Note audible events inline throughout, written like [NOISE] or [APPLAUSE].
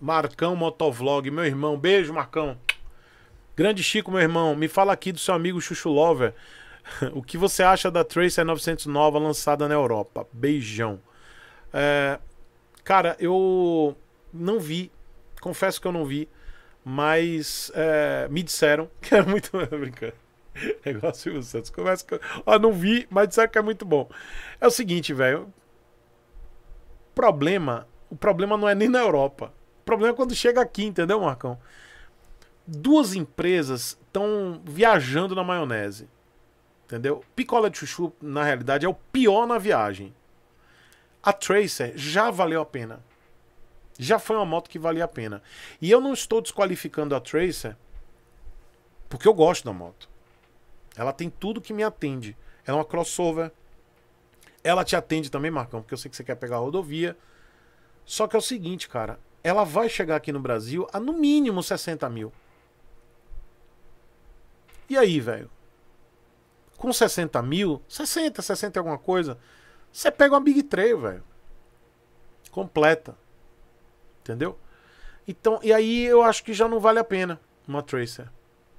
Marcão Motovlog, meu irmão. Beijo, Marcão. Grande Chico, meu irmão. Me fala aqui do seu amigo Chuchu Lover. [LAUGHS] o que você acha da Tracer 900 nova lançada na Europa? Beijão. É... Cara, eu não vi. Confesso que eu não vi. Mas é... me disseram [LAUGHS] que era é muito. [LAUGHS] Brincando. É igual Silvio Santos. que eu. Ó, não vi, mas disseram que é muito bom. É o seguinte, velho. Problema. O problema não é nem na Europa problema é quando chega aqui, entendeu, Marcão? Duas empresas estão viajando na maionese. Entendeu? Picola de chuchu, na realidade, é o pior na viagem. A Tracer já valeu a pena. Já foi uma moto que valia a pena. E eu não estou desqualificando a Tracer porque eu gosto da moto. Ela tem tudo que me atende. Ela é uma crossover. Ela te atende também, Marcão, porque eu sei que você quer pegar a rodovia. Só que é o seguinte, cara ela vai chegar aqui no Brasil a no mínimo 60 mil. E aí, velho? Com 60 mil, 60, 60 e alguma coisa, você pega uma Big Trail, velho. Completa. Entendeu? Então, e aí eu acho que já não vale a pena uma Tracer.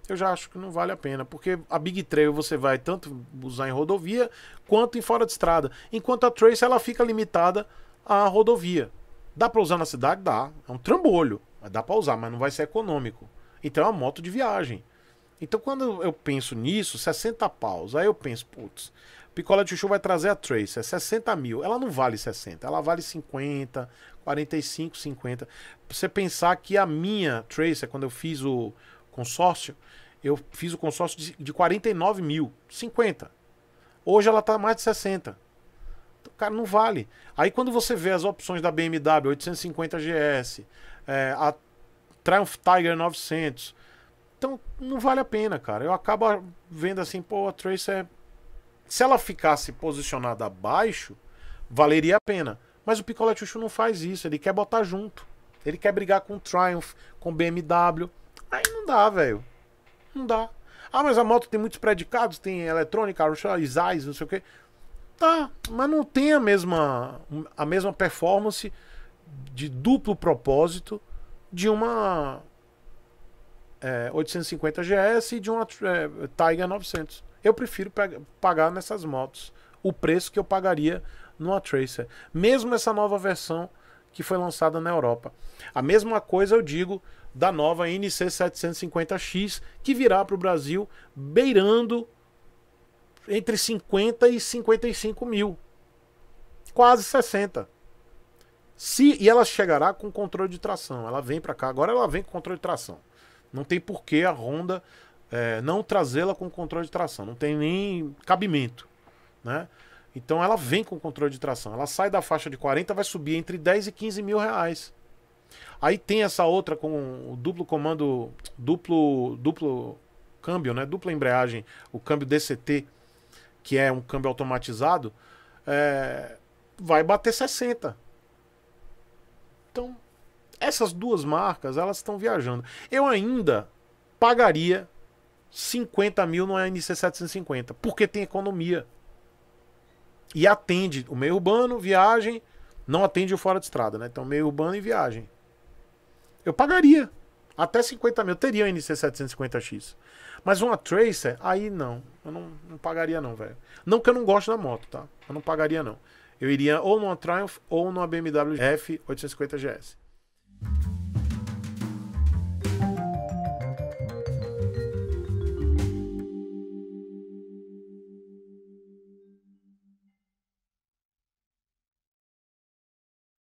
Eu já acho que não vale a pena, porque a Big Trail você vai tanto usar em rodovia quanto em fora de estrada. Enquanto a Tracer ela fica limitada à rodovia. Dá pra usar na cidade? Dá. É um trambolho. Mas dá pra usar, mas não vai ser econômico. Então é uma moto de viagem. Então quando eu penso nisso, 60 paus. Aí eu penso, putz, Picola de Chuchu vai trazer a Trace, 60 é mil. Ela não vale 60, ela vale 50, 45, 50. Pra você pensar que a minha Trace, quando eu fiz o consórcio, eu fiz o consórcio de, de 49 mil, 50. Hoje ela tá mais de 60. Cara, não vale. Aí quando você vê as opções da BMW 850 GS, é, a Triumph Tiger 900, então não vale a pena, cara. Eu acabo vendo assim, pô, a Trace Se ela ficasse posicionada abaixo, valeria a pena. Mas o Picolé Chuchu não faz isso, ele quer botar junto. Ele quer brigar com Triumph, com BMW. Aí não dá, velho. Não dá. Ah, mas a moto tem muitos predicados, tem eletrônica, isais, não sei o quê. Tá, mas não tem a mesma, a mesma performance de duplo propósito de uma é, 850 GS e de uma é, Tiger 900. Eu prefiro pagar nessas motos o preço que eu pagaria numa Tracer, mesmo essa nova versão que foi lançada na Europa. A mesma coisa eu digo da nova NC 750X que virá para o Brasil beirando entre 50 e 55 mil. Quase 60. Se, e ela chegará com controle de tração. Ela vem para cá. Agora ela vem com controle de tração. Não tem porquê a Honda é, não trazê-la com controle de tração. Não tem nem cabimento. Né? Então ela vem com controle de tração. Ela sai da faixa de 40, vai subir entre 10 e 15 mil reais. Aí tem essa outra com o duplo comando, duplo, duplo câmbio, né? Dupla embreagem, o câmbio DCT que é um câmbio automatizado, é, vai bater 60. Então, essas duas marcas, elas estão viajando. Eu ainda pagaria 50 mil no ANC 750 porque tem economia. E atende o meio urbano, viagem, não atende o fora de estrada, né? Então, meio urbano e viagem. Eu pagaria. Até 50 mil teria a NC750X. Mas uma Tracer, aí não. Eu não, não pagaria não, velho. Não que eu não gosto da moto, tá? Eu não pagaria não. Eu iria ou numa Triumph ou numa BMW F850GS.